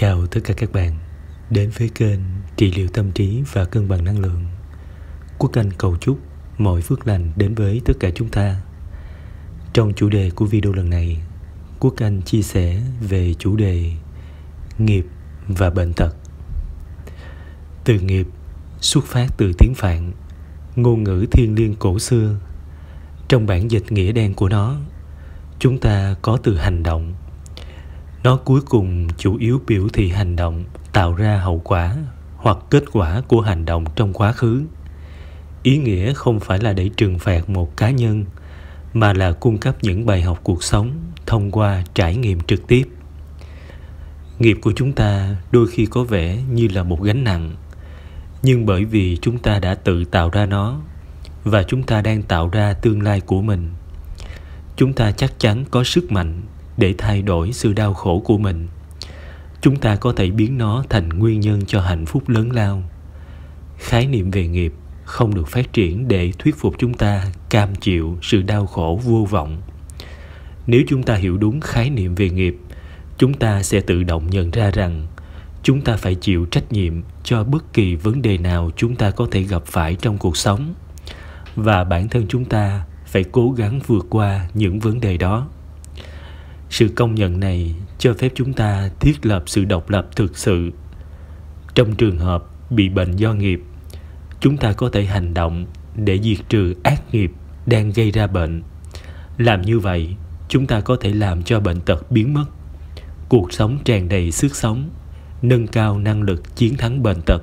Chào tất cả các bạn Đến với kênh Trị liệu tâm trí và cân bằng năng lượng Quốc Anh cầu chúc mọi phước lành đến với tất cả chúng ta Trong chủ đề của video lần này Quốc Anh chia sẻ về chủ đề Nghiệp và bệnh tật Từ nghiệp xuất phát từ tiếng Phạn Ngôn ngữ thiên liêng cổ xưa Trong bản dịch nghĩa đen của nó Chúng ta có từ hành động nó cuối cùng chủ yếu biểu thị hành động tạo ra hậu quả hoặc kết quả của hành động trong quá khứ ý nghĩa không phải là để trừng phạt một cá nhân mà là cung cấp những bài học cuộc sống thông qua trải nghiệm trực tiếp nghiệp của chúng ta đôi khi có vẻ như là một gánh nặng nhưng bởi vì chúng ta đã tự tạo ra nó và chúng ta đang tạo ra tương lai của mình chúng ta chắc chắn có sức mạnh để thay đổi sự đau khổ của mình chúng ta có thể biến nó thành nguyên nhân cho hạnh phúc lớn lao khái niệm về nghiệp không được phát triển để thuyết phục chúng ta cam chịu sự đau khổ vô vọng nếu chúng ta hiểu đúng khái niệm về nghiệp chúng ta sẽ tự động nhận ra rằng chúng ta phải chịu trách nhiệm cho bất kỳ vấn đề nào chúng ta có thể gặp phải trong cuộc sống và bản thân chúng ta phải cố gắng vượt qua những vấn đề đó sự công nhận này cho phép chúng ta thiết lập sự độc lập thực sự trong trường hợp bị bệnh do nghiệp chúng ta có thể hành động để diệt trừ ác nghiệp đang gây ra bệnh làm như vậy chúng ta có thể làm cho bệnh tật biến mất cuộc sống tràn đầy sức sống nâng cao năng lực chiến thắng bệnh tật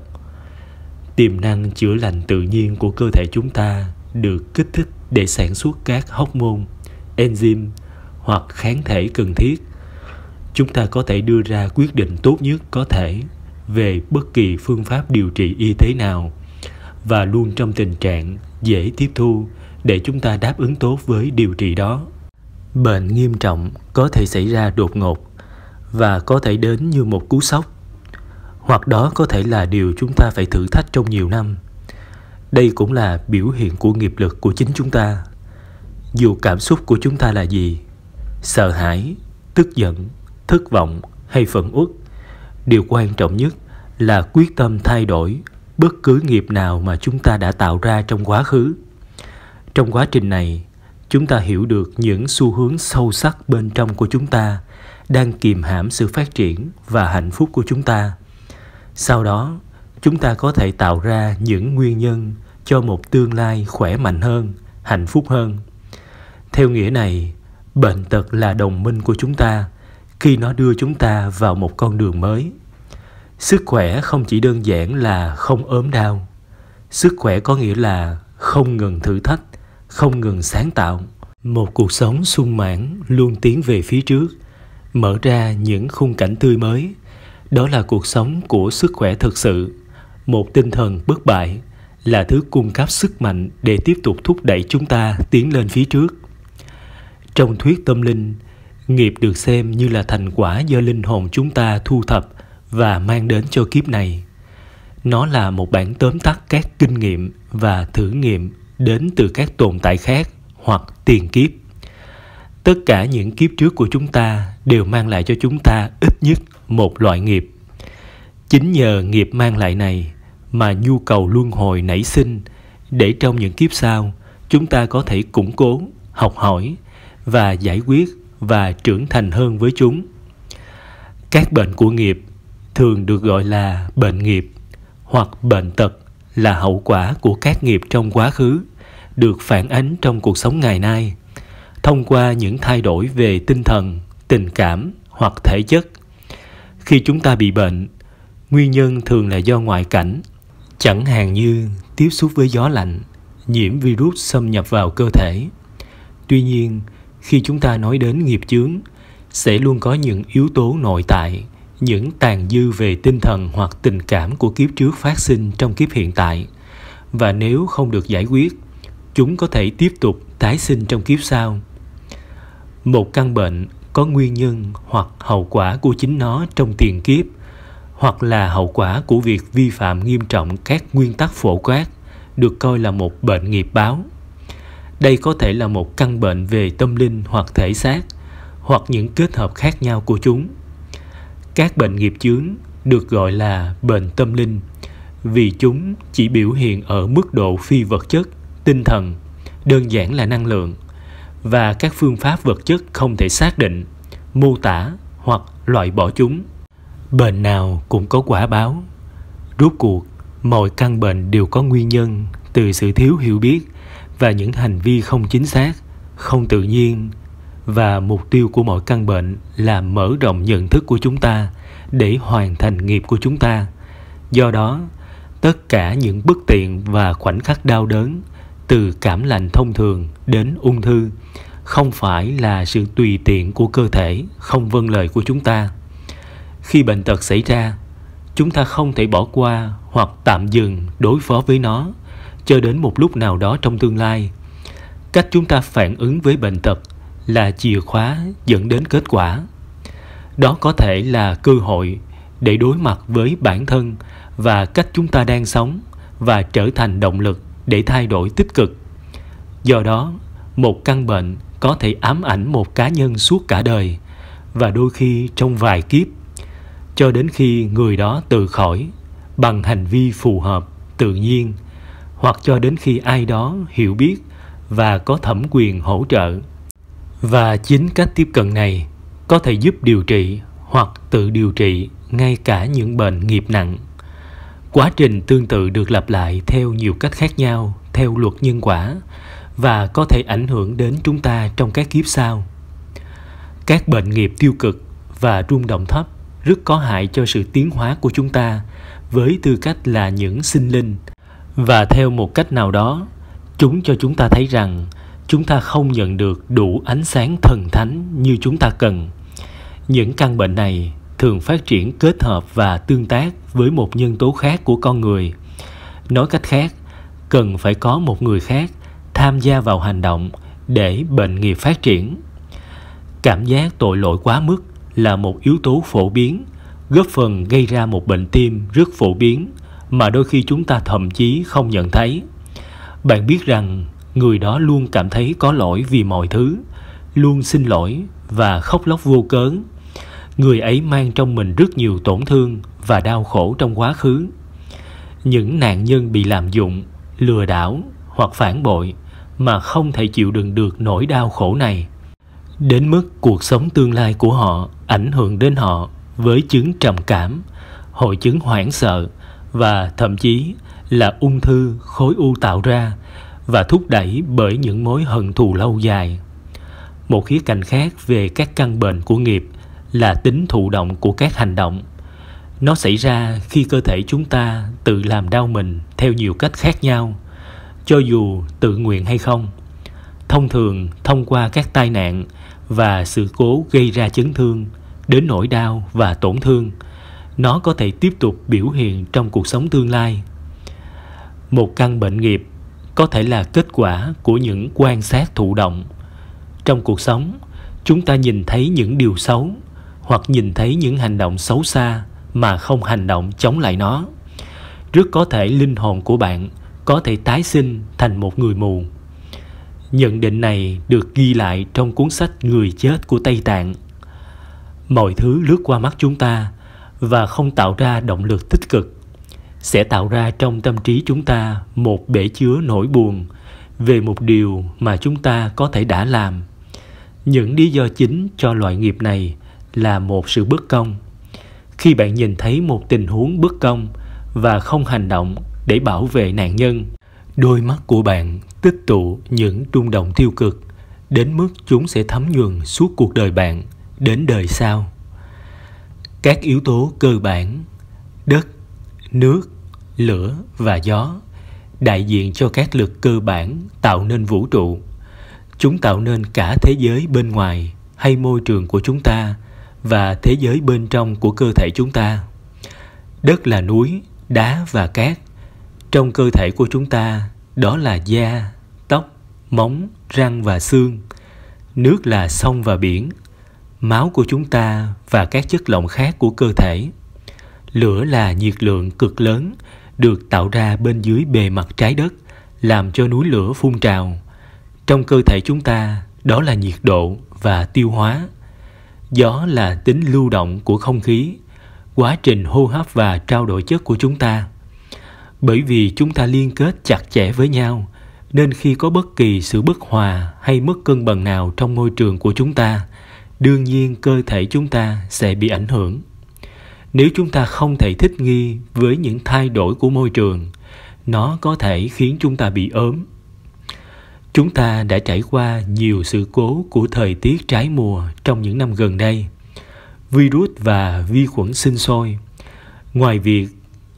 tiềm năng chữa lành tự nhiên của cơ thể chúng ta được kích thích để sản xuất các hóc môn enzyme hoặc kháng thể cần thiết chúng ta có thể đưa ra quyết định tốt nhất có thể về bất kỳ phương pháp điều trị y tế nào và luôn trong tình trạng dễ tiếp thu để chúng ta đáp ứng tốt với điều trị đó bệnh nghiêm trọng có thể xảy ra đột ngột và có thể đến như một cú sốc hoặc đó có thể là điều chúng ta phải thử thách trong nhiều năm đây cũng là biểu hiện của nghiệp lực của chính chúng ta dù cảm xúc của chúng ta là gì sợ hãi, tức giận, thất vọng hay phẫn uất. Điều quan trọng nhất là quyết tâm thay đổi bất cứ nghiệp nào mà chúng ta đã tạo ra trong quá khứ. Trong quá trình này, chúng ta hiểu được những xu hướng sâu sắc bên trong của chúng ta đang kìm hãm sự phát triển và hạnh phúc của chúng ta. Sau đó, chúng ta có thể tạo ra những nguyên nhân cho một tương lai khỏe mạnh hơn, hạnh phúc hơn. Theo nghĩa này, Bệnh tật là đồng minh của chúng ta khi nó đưa chúng ta vào một con đường mới. Sức khỏe không chỉ đơn giản là không ốm đau. Sức khỏe có nghĩa là không ngừng thử thách, không ngừng sáng tạo. Một cuộc sống sung mãn luôn tiến về phía trước, mở ra những khung cảnh tươi mới. Đó là cuộc sống của sức khỏe thực sự, một tinh thần bất bại là thứ cung cấp sức mạnh để tiếp tục thúc đẩy chúng ta tiến lên phía trước trong thuyết tâm linh, nghiệp được xem như là thành quả do linh hồn chúng ta thu thập và mang đến cho kiếp này. Nó là một bản tóm tắt các kinh nghiệm và thử nghiệm đến từ các tồn tại khác hoặc tiền kiếp. Tất cả những kiếp trước của chúng ta đều mang lại cho chúng ta ít nhất một loại nghiệp. Chính nhờ nghiệp mang lại này mà nhu cầu luân hồi nảy sinh để trong những kiếp sau chúng ta có thể củng cố, học hỏi và giải quyết và trưởng thành hơn với chúng các bệnh của nghiệp thường được gọi là bệnh nghiệp hoặc bệnh tật là hậu quả của các nghiệp trong quá khứ được phản ánh trong cuộc sống ngày nay thông qua những thay đổi về tinh thần tình cảm hoặc thể chất khi chúng ta bị bệnh nguyên nhân thường là do ngoại cảnh chẳng hạn như tiếp xúc với gió lạnh nhiễm virus xâm nhập vào cơ thể tuy nhiên khi chúng ta nói đến nghiệp chướng sẽ luôn có những yếu tố nội tại những tàn dư về tinh thần hoặc tình cảm của kiếp trước phát sinh trong kiếp hiện tại và nếu không được giải quyết chúng có thể tiếp tục tái sinh trong kiếp sau một căn bệnh có nguyên nhân hoặc hậu quả của chính nó trong tiền kiếp hoặc là hậu quả của việc vi phạm nghiêm trọng các nguyên tắc phổ quát được coi là một bệnh nghiệp báo đây có thể là một căn bệnh về tâm linh hoặc thể xác hoặc những kết hợp khác nhau của chúng. Các bệnh nghiệp chướng được gọi là bệnh tâm linh vì chúng chỉ biểu hiện ở mức độ phi vật chất, tinh thần, đơn giản là năng lượng và các phương pháp vật chất không thể xác định, mô tả hoặc loại bỏ chúng. Bệnh nào cũng có quả báo. Rốt cuộc, mọi căn bệnh đều có nguyên nhân từ sự thiếu hiểu biết và những hành vi không chính xác không tự nhiên và mục tiêu của mọi căn bệnh là mở rộng nhận thức của chúng ta để hoàn thành nghiệp của chúng ta do đó tất cả những bất tiện và khoảnh khắc đau đớn từ cảm lạnh thông thường đến ung thư không phải là sự tùy tiện của cơ thể không vâng lời của chúng ta khi bệnh tật xảy ra chúng ta không thể bỏ qua hoặc tạm dừng đối phó với nó cho đến một lúc nào đó trong tương lai cách chúng ta phản ứng với bệnh tật là chìa khóa dẫn đến kết quả đó có thể là cơ hội để đối mặt với bản thân và cách chúng ta đang sống và trở thành động lực để thay đổi tích cực do đó một căn bệnh có thể ám ảnh một cá nhân suốt cả đời và đôi khi trong vài kiếp cho đến khi người đó tự khỏi bằng hành vi phù hợp tự nhiên hoặc cho đến khi ai đó hiểu biết và có thẩm quyền hỗ trợ và chính cách tiếp cận này có thể giúp điều trị hoặc tự điều trị ngay cả những bệnh nghiệp nặng quá trình tương tự được lặp lại theo nhiều cách khác nhau theo luật nhân quả và có thể ảnh hưởng đến chúng ta trong các kiếp sau các bệnh nghiệp tiêu cực và rung động thấp rất có hại cho sự tiến hóa của chúng ta với tư cách là những sinh linh và theo một cách nào đó chúng cho chúng ta thấy rằng chúng ta không nhận được đủ ánh sáng thần thánh như chúng ta cần những căn bệnh này thường phát triển kết hợp và tương tác với một nhân tố khác của con người nói cách khác cần phải có một người khác tham gia vào hành động để bệnh nghiệp phát triển cảm giác tội lỗi quá mức là một yếu tố phổ biến góp phần gây ra một bệnh tim rất phổ biến mà đôi khi chúng ta thậm chí không nhận thấy bạn biết rằng người đó luôn cảm thấy có lỗi vì mọi thứ luôn xin lỗi và khóc lóc vô cớn người ấy mang trong mình rất nhiều tổn thương và đau khổ trong quá khứ những nạn nhân bị lạm dụng lừa đảo hoặc phản bội mà không thể chịu đựng được nỗi đau khổ này đến mức cuộc sống tương lai của họ ảnh hưởng đến họ với chứng trầm cảm hội chứng hoảng sợ và thậm chí là ung thư khối u tạo ra và thúc đẩy bởi những mối hận thù lâu dài. Một khía cạnh khác về các căn bệnh của nghiệp là tính thụ động của các hành động. Nó xảy ra khi cơ thể chúng ta tự làm đau mình theo nhiều cách khác nhau, cho dù tự nguyện hay không. Thông thường thông qua các tai nạn và sự cố gây ra chấn thương đến nỗi đau và tổn thương – nó có thể tiếp tục biểu hiện trong cuộc sống tương lai một căn bệnh nghiệp có thể là kết quả của những quan sát thụ động trong cuộc sống chúng ta nhìn thấy những điều xấu hoặc nhìn thấy những hành động xấu xa mà không hành động chống lại nó rất có thể linh hồn của bạn có thể tái sinh thành một người mù nhận định này được ghi lại trong cuốn sách người chết của tây tạng mọi thứ lướt qua mắt chúng ta và không tạo ra động lực tích cực sẽ tạo ra trong tâm trí chúng ta một bể chứa nỗi buồn về một điều mà chúng ta có thể đã làm những lý do chính cho loại nghiệp này là một sự bất công khi bạn nhìn thấy một tình huống bất công và không hành động để bảo vệ nạn nhân đôi mắt của bạn tích tụ những rung động tiêu cực đến mức chúng sẽ thấm nhuần suốt cuộc đời bạn đến đời sau các yếu tố cơ bản đất nước lửa và gió đại diện cho các lực cơ bản tạo nên vũ trụ chúng tạo nên cả thế giới bên ngoài hay môi trường của chúng ta và thế giới bên trong của cơ thể chúng ta đất là núi đá và cát trong cơ thể của chúng ta đó là da tóc móng răng và xương nước là sông và biển máu của chúng ta và các chất lỏng khác của cơ thể. Lửa là nhiệt lượng cực lớn được tạo ra bên dưới bề mặt trái đất làm cho núi lửa phun trào. Trong cơ thể chúng ta, đó là nhiệt độ và tiêu hóa. Gió là tính lưu động của không khí, quá trình hô hấp và trao đổi chất của chúng ta. Bởi vì chúng ta liên kết chặt chẽ với nhau, nên khi có bất kỳ sự bất hòa hay mất cân bằng nào trong môi trường của chúng ta, đương nhiên cơ thể chúng ta sẽ bị ảnh hưởng nếu chúng ta không thể thích nghi với những thay đổi của môi trường nó có thể khiến chúng ta bị ốm chúng ta đã trải qua nhiều sự cố của thời tiết trái mùa trong những năm gần đây virus và vi khuẩn sinh sôi ngoài việc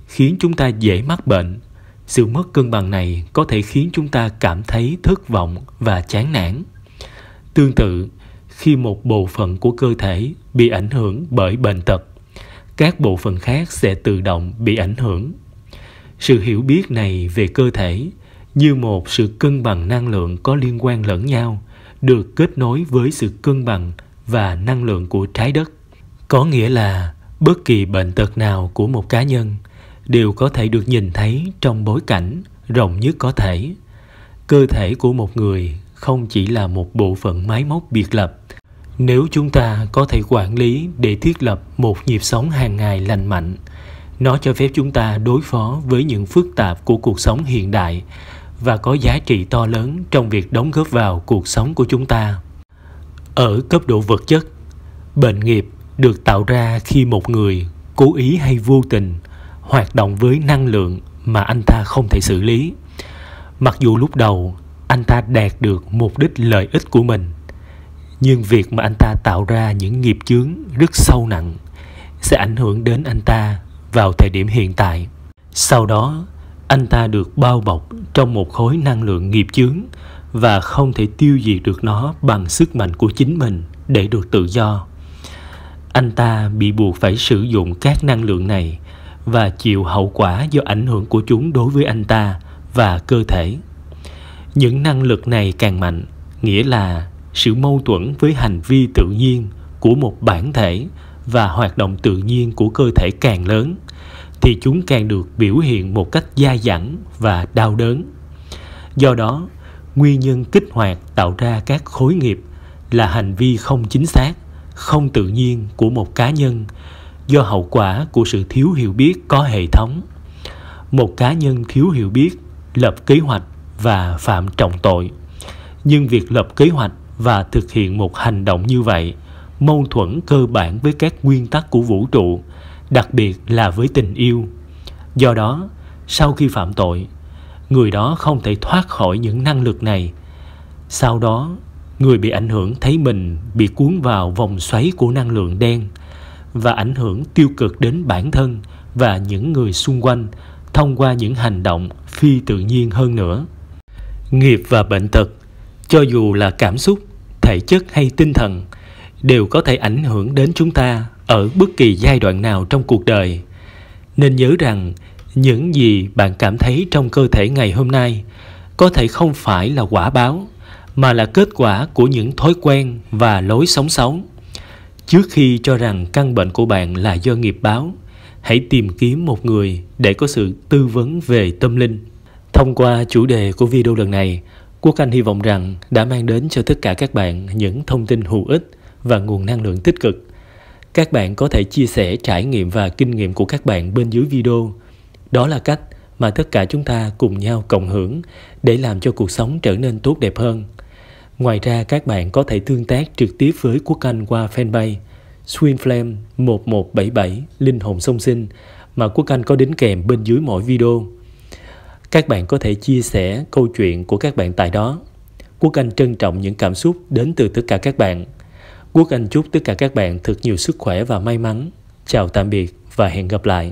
khiến chúng ta dễ mắc bệnh sự mất cân bằng này có thể khiến chúng ta cảm thấy thất vọng và chán nản tương tự khi một bộ phận của cơ thể bị ảnh hưởng bởi bệnh tật các bộ phận khác sẽ tự động bị ảnh hưởng sự hiểu biết này về cơ thể như một sự cân bằng năng lượng có liên quan lẫn nhau được kết nối với sự cân bằng và năng lượng của trái đất có nghĩa là bất kỳ bệnh tật nào của một cá nhân đều có thể được nhìn thấy trong bối cảnh rộng nhất có thể cơ thể của một người không chỉ là một bộ phận máy móc biệt lập nếu chúng ta có thể quản lý để thiết lập một nhịp sống hàng ngày lành mạnh nó cho phép chúng ta đối phó với những phức tạp của cuộc sống hiện đại và có giá trị to lớn trong việc đóng góp vào cuộc sống của chúng ta ở cấp độ vật chất bệnh nghiệp được tạo ra khi một người cố ý hay vô tình hoạt động với năng lượng mà anh ta không thể xử lý mặc dù lúc đầu anh ta đạt được mục đích lợi ích của mình nhưng việc mà anh ta tạo ra những nghiệp chướng rất sâu nặng sẽ ảnh hưởng đến anh ta vào thời điểm hiện tại sau đó anh ta được bao bọc trong một khối năng lượng nghiệp chướng và không thể tiêu diệt được nó bằng sức mạnh của chính mình để được tự do anh ta bị buộc phải sử dụng các năng lượng này và chịu hậu quả do ảnh hưởng của chúng đối với anh ta và cơ thể những năng lực này càng mạnh nghĩa là sự mâu thuẫn với hành vi tự nhiên của một bản thể và hoạt động tự nhiên của cơ thể càng lớn thì chúng càng được biểu hiện một cách dai dẳng và đau đớn do đó nguyên nhân kích hoạt tạo ra các khối nghiệp là hành vi không chính xác không tự nhiên của một cá nhân do hậu quả của sự thiếu hiểu biết có hệ thống một cá nhân thiếu hiểu biết lập kế hoạch và phạm trọng tội nhưng việc lập kế hoạch và thực hiện một hành động như vậy mâu thuẫn cơ bản với các nguyên tắc của vũ trụ đặc biệt là với tình yêu do đó sau khi phạm tội người đó không thể thoát khỏi những năng lực này sau đó người bị ảnh hưởng thấy mình bị cuốn vào vòng xoáy của năng lượng đen và ảnh hưởng tiêu cực đến bản thân và những người xung quanh thông qua những hành động phi tự nhiên hơn nữa nghiệp và bệnh tật cho dù là cảm xúc thể chất hay tinh thần đều có thể ảnh hưởng đến chúng ta ở bất kỳ giai đoạn nào trong cuộc đời nên nhớ rằng những gì bạn cảm thấy trong cơ thể ngày hôm nay có thể không phải là quả báo mà là kết quả của những thói quen và lối sống sống trước khi cho rằng căn bệnh của bạn là do nghiệp báo hãy tìm kiếm một người để có sự tư vấn về tâm linh thông qua chủ đề của video lần này Quốc Anh hy vọng rằng đã mang đến cho tất cả các bạn những thông tin hữu ích và nguồn năng lượng tích cực. Các bạn có thể chia sẻ trải nghiệm và kinh nghiệm của các bạn bên dưới video. Đó là cách mà tất cả chúng ta cùng nhau cộng hưởng để làm cho cuộc sống trở nên tốt đẹp hơn. Ngoài ra các bạn có thể tương tác trực tiếp với Quốc Anh qua fanpage Swinflame 1177 Linh hồn sông sinh mà Quốc Anh có đính kèm bên dưới mỗi video. Các bạn có thể chia sẻ câu chuyện của các bạn tại đó. Quốc Anh trân trọng những cảm xúc đến từ tất cả các bạn. Quốc Anh chúc tất cả các bạn thật nhiều sức khỏe và may mắn. Chào tạm biệt và hẹn gặp lại.